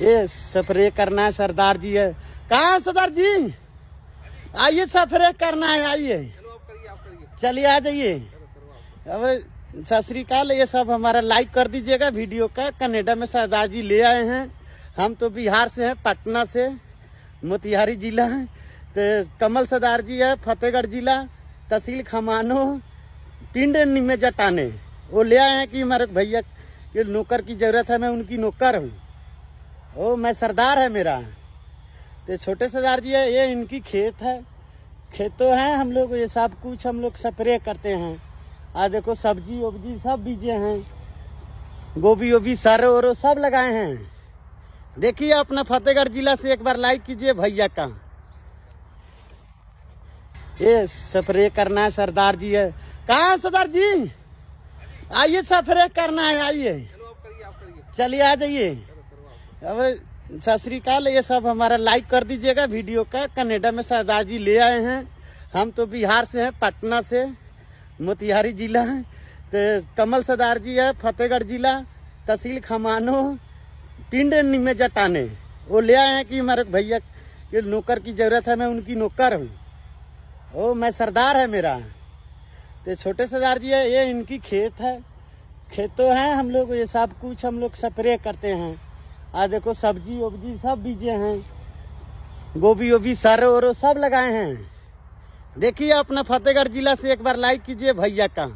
ये स्प्रे करना है सरदार जी है कहा सरदार जी आइए स्प्रे करना है आइए चलिए आ जाइए अब सत ये सब हमारा लाइक कर दीजिएगा वीडियो का कनाडा में सरदार जी ले आए हैं हम तो बिहार से हैं पटना से मोतिहारी जिला है तो कमल सरदार जी है फतेहगढ़ जिला तहसील खमानो पिंड में जटाने वो ले आए हैं कि हमारे भैया कि नौकर की ज़रूरत है मैं उनकी नौकर हूँ ओ मैं सरदार है मेरा तो छोटे सरदार जी है ये इनकी खेत है खेत तो है हम लोग ये सब कुछ हम लोग स्प्रे करते हैं आज देखो सब्जी वब्जी सब बीजे हैं गोभी वोभी सारे वरों सब लगाए हैं देखिए अपना फतेहगढ़ जिला से एक बार लाइक कीजिए भैया का ये स्प्रे करना है सरदार जी है कहा सरदार जी आइए सफरे करना है आइए चलिए आ जाइए अब सत श्रीकाल ये सब हमारा लाइक कर दीजिएगा वीडियो का कनाडा में सरदार जी ले आए हैं हम तो बिहार से हैं पटना से मोतिहारी जिला है तो कमल सरदार जी है फतेहगढ़ जिला तहसील खमानो पिंड में जटाने वो ले आए हैं कि हमारे भैया नौकर की जरूरत है मैं उनकी नौकर हूँ ओ मैं सरदार है मेरा ये छोटे सरदार जी है ये इनकी खेत है खेत तो है हम लोग ये सब कुछ हम लोग स्प्रे करते हैं आज देखो सब्जी वब्जी सब बीजे हैं गोभी वोभी सर और सब लगाए हैं देखिए अपना फतेहगढ़ जिला से एक बार लाइक कीजिए भैया का